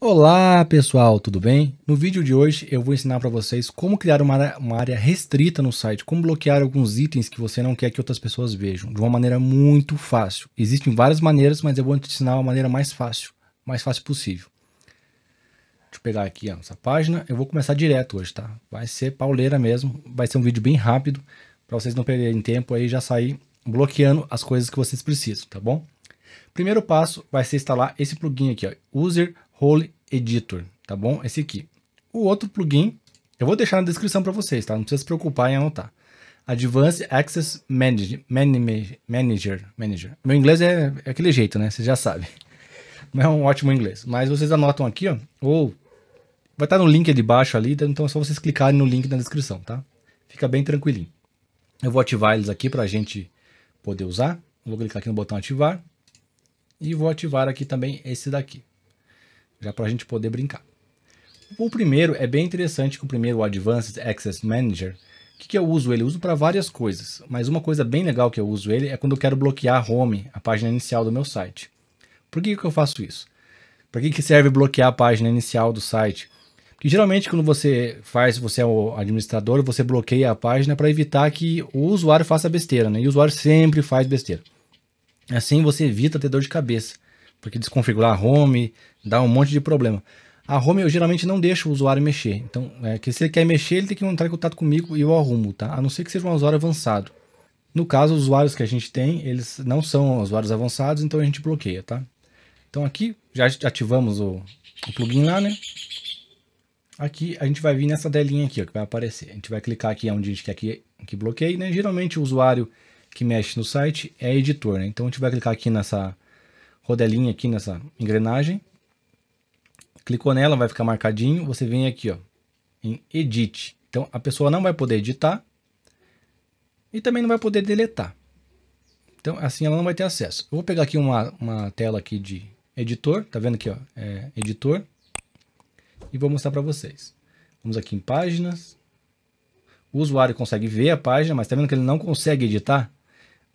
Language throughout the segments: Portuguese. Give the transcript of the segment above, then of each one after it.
Olá pessoal, tudo bem? No vídeo de hoje eu vou ensinar para vocês como criar uma área, uma área, restrita no site, como bloquear alguns itens que você não quer que outras pessoas vejam, de uma maneira muito fácil. Existem várias maneiras, mas eu vou te ensinar a maneira mais fácil, mais fácil possível. Deixa eu pegar aqui a nossa página, eu vou começar direto hoje, tá? Vai ser pauleira mesmo, vai ser um vídeo bem rápido, para vocês não perderem tempo aí já sair bloqueando as coisas que vocês precisam, tá bom? Primeiro passo vai ser instalar esse plugin aqui, ó, User Role Editor, tá bom? Esse aqui. O outro plugin, eu vou deixar na descrição para vocês, tá? Não precisa se preocupar em anotar. Advanced Access Manager, Manager, Manager. Meu inglês é, é aquele jeito, né? Você já sabe. Não é um ótimo inglês. Mas vocês anotam aqui, ó. Ou vai estar no link ali baixo ali, tá? então é só vocês clicarem no link na descrição, tá? Fica bem tranquilinho. Eu vou ativar eles aqui para a gente poder usar. Vou clicar aqui no botão ativar. E vou ativar aqui também esse daqui já para a gente poder brincar. O primeiro é bem interessante, que o primeiro, o Advanced Access Manager, o que, que eu uso ele? Eu uso para várias coisas, mas uma coisa bem legal que eu uso ele é quando eu quero bloquear home, a página inicial do meu site. Por que, que eu faço isso? Para que, que serve bloquear a página inicial do site? Porque geralmente quando você faz, você é o administrador, você bloqueia a página para evitar que o usuário faça besteira, né? E o usuário sempre faz besteira. Assim você evita ter dor de cabeça porque desconfigurar a home dá um monte de problema. A home eu geralmente não deixo o usuário mexer. Então, é, que se ele quer mexer, ele tem que entrar em contato comigo e eu arrumo, tá? A não ser que seja um usuário avançado. No caso, os usuários que a gente tem, eles não são usuários avançados, então a gente bloqueia, tá? Então aqui, já ativamos o, o plugin lá, né? Aqui a gente vai vir nessa delinha aqui, ó, que vai aparecer. A gente vai clicar aqui onde a gente quer que, que bloqueie, né? Geralmente o usuário que mexe no site é editor, né? Então a gente vai clicar aqui nessa rodelinha aqui nessa engrenagem. Clicou nela, vai ficar marcadinho. Você vem aqui ó, em Edit. Então a pessoa não vai poder editar e também não vai poder deletar. Então assim ela não vai ter acesso. Eu vou pegar aqui uma, uma tela aqui de editor, tá vendo aqui ó, é, editor, e vou mostrar para vocês. Vamos aqui em páginas. O usuário consegue ver a página, mas tá vendo que ele não consegue editar?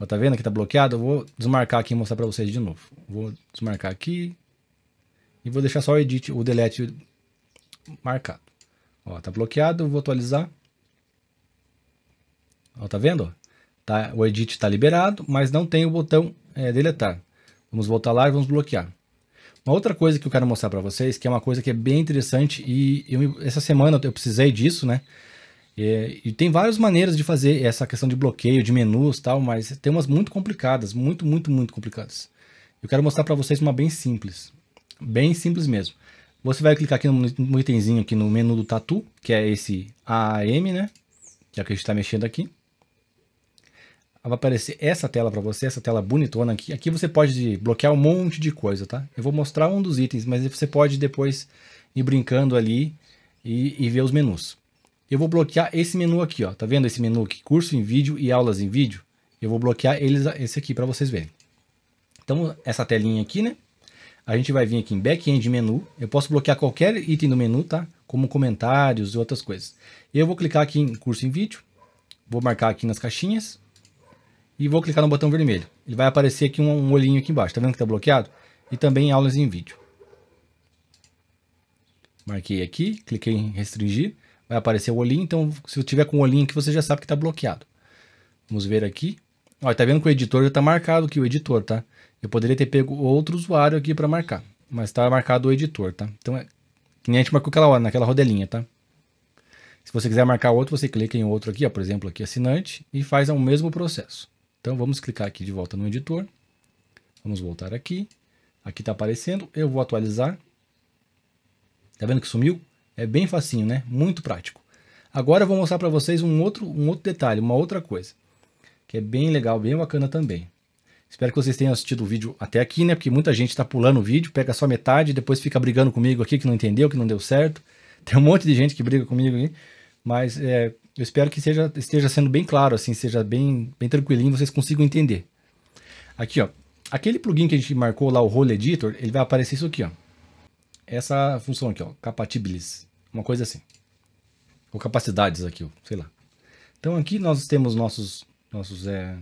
Ó, tá vendo que tá bloqueado? Eu vou desmarcar aqui e mostrar pra vocês de novo. Vou desmarcar aqui. E vou deixar só o edit, o delete marcado. Ó, tá bloqueado, vou atualizar. Ó, tá vendo? Tá, o edit tá liberado, mas não tem o botão é, deletar. Vamos voltar lá e vamos bloquear. Uma outra coisa que eu quero mostrar para vocês, que é uma coisa que é bem interessante e eu, essa semana eu precisei disso, né? É, e tem várias maneiras de fazer essa questão de bloqueio, de menus tal, mas tem umas muito complicadas, muito, muito, muito complicadas. Eu quero mostrar para vocês uma bem simples, bem simples mesmo. Você vai clicar aqui no, no itemzinho aqui no menu do Tatu, que é esse AM, né? Que é o que a gente está mexendo aqui. Vai aparecer essa tela para você, essa tela bonitona aqui. Aqui você pode bloquear um monte de coisa, tá? Eu vou mostrar um dos itens, mas você pode depois ir brincando ali e, e ver os menus eu vou bloquear esse menu aqui, ó. Tá vendo esse menu aqui? Curso em vídeo e aulas em vídeo. Eu vou bloquear eles, esse aqui para vocês verem. Então, essa telinha aqui, né? A gente vai vir aqui em back-end menu. Eu posso bloquear qualquer item do menu, tá? Como comentários e outras coisas. Eu vou clicar aqui em curso em vídeo. Vou marcar aqui nas caixinhas. E vou clicar no botão vermelho. Ele vai aparecer aqui um, um olhinho aqui embaixo. Tá vendo que tá bloqueado? E também aulas em vídeo. Marquei aqui, cliquei em restringir vai aparecer o olhinho, então se eu tiver com o olhinho aqui, você já sabe que está bloqueado. Vamos ver aqui. Olha, tá vendo que o editor já está marcado aqui, o editor, tá? Eu poderia ter pego outro usuário aqui para marcar, mas está marcado o editor, tá? Então é que nem a gente marcou aquela hora, naquela rodelinha, tá? Se você quiser marcar outro, você clica em outro aqui, ó, por exemplo, aqui assinante, e faz o mesmo processo. Então vamos clicar aqui de volta no editor. Vamos voltar aqui. Aqui está aparecendo, eu vou atualizar. Tá vendo que sumiu? É bem facinho, né? Muito prático. Agora eu vou mostrar para vocês um outro, um outro detalhe, uma outra coisa, que é bem legal, bem bacana também. Espero que vocês tenham assistido o vídeo até aqui, né? Porque muita gente está pulando o vídeo, pega só metade e depois fica brigando comigo aqui que não entendeu, que não deu certo. Tem um monte de gente que briga comigo aqui, mas é, eu espero que seja, esteja sendo bem claro, assim, seja bem, bem tranquilinho, vocês consigam entender. Aqui, ó. Aquele plugin que a gente marcou lá, o Role Editor, ele vai aparecer isso aqui, ó essa função aqui, ó, capatibilis, uma coisa assim. Ou capacidades aqui, ó, sei lá. Então aqui nós temos nossos, nossos é...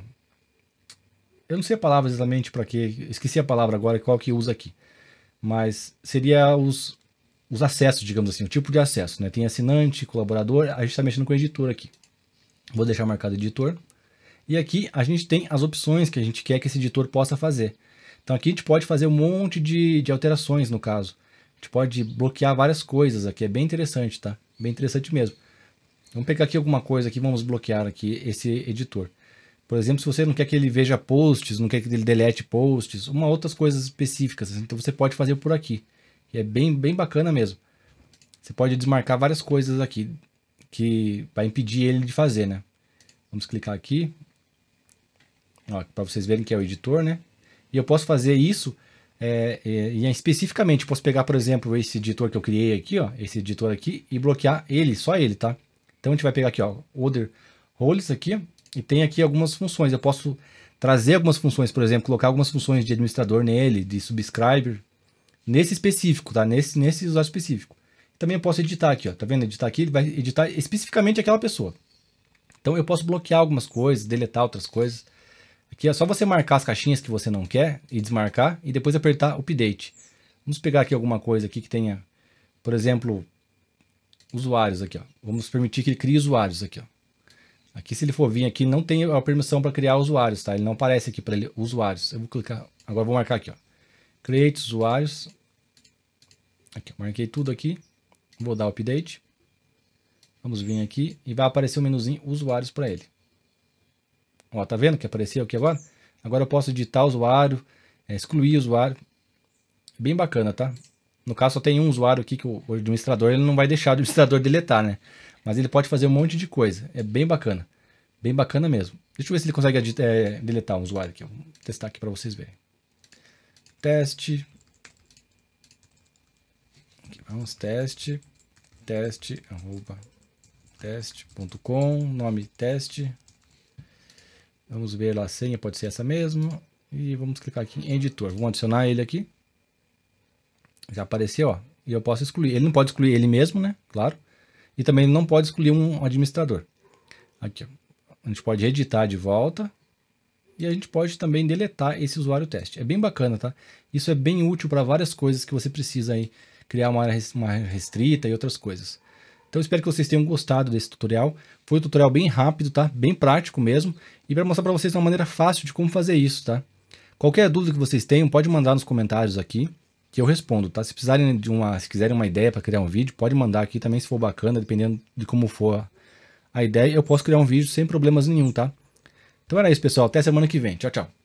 eu não sei a palavra exatamente para que, esqueci a palavra agora qual que usa aqui, mas seria os, os acessos, digamos assim, o tipo de acesso, né? Tem assinante, colaborador, a gente está mexendo com o editor aqui. Vou deixar marcado editor. E aqui a gente tem as opções que a gente quer que esse editor possa fazer. Então aqui a gente pode fazer um monte de, de alterações no caso gente pode bloquear várias coisas aqui. É bem interessante, tá? Bem interessante mesmo. Vamos pegar aqui alguma coisa aqui, vamos bloquear aqui esse editor. Por exemplo, se você não quer que ele veja posts, não quer que ele delete posts, uma outras coisas específicas, assim, então você pode fazer por aqui. E é bem, bem bacana mesmo. Você pode desmarcar várias coisas aqui que vai impedir ele de fazer, né? Vamos clicar aqui. Para vocês verem que é o editor, né? E eu posso fazer isso é, é, e é especificamente, posso pegar, por exemplo, esse editor que eu criei aqui, ó, esse editor aqui, e bloquear ele, só ele, tá? Então a gente vai pegar aqui, ó, Other Roles aqui, e tem aqui algumas funções. Eu posso trazer algumas funções, por exemplo, colocar algumas funções de administrador nele, de subscriber, nesse específico, tá? Nesse, nesse usuário específico. Também eu posso editar aqui, ó. Tá vendo? Editar aqui, ele vai editar especificamente aquela pessoa. Então eu posso bloquear algumas coisas, deletar outras coisas. Aqui é só você marcar as caixinhas que você não quer e desmarcar e depois apertar update. Vamos pegar aqui alguma coisa aqui que tenha, por exemplo, usuários aqui, ó. Vamos permitir que ele crie usuários aqui, ó. Aqui se ele for vir aqui, não tem a permissão para criar usuários, tá? Ele não aparece aqui para ele usuários. Eu vou clicar, agora vou marcar aqui, ó. Create usuários. Aqui, marquei tudo aqui. Vou dar update. Vamos vir aqui e vai aparecer o um menuzinho usuários para ele. Ó, tá vendo que apareceu aqui agora? Agora eu posso editar o usuário, é, excluir o usuário. Bem bacana, tá? No caso, só tem um usuário aqui que o, o administrador ele não vai deixar o administrador deletar, né? Mas ele pode fazer um monte de coisa. É bem bacana. Bem bacana mesmo. Deixa eu ver se ele consegue é, deletar um usuário aqui. vou testar aqui para vocês verem. Teste. Aqui, vamos, teste. Teste, arroba, teste.com, nome teste, Vamos ver lá a senha, pode ser essa mesmo. E vamos clicar aqui em editor. Vamos adicionar ele aqui. Já apareceu, ó. E eu posso excluir. Ele não pode excluir ele mesmo, né? Claro. E também não pode excluir um administrador. Aqui, ó. A gente pode editar de volta. E a gente pode também deletar esse usuário teste. É bem bacana, tá? Isso é bem útil para várias coisas que você precisa aí. Criar uma área restrita e outras coisas. Então espero que vocês tenham gostado desse tutorial. Foi um tutorial bem rápido, tá? Bem prático mesmo. E para mostrar para vocês uma maneira fácil de como fazer isso, tá? Qualquer dúvida que vocês tenham, pode mandar nos comentários aqui que eu respondo, tá? Se precisarem de uma, se quiserem uma ideia para criar um vídeo, pode mandar aqui também se for bacana, dependendo de como for a ideia, eu posso criar um vídeo sem problemas nenhum, tá? Então era isso, pessoal. Até semana que vem. Tchau, tchau.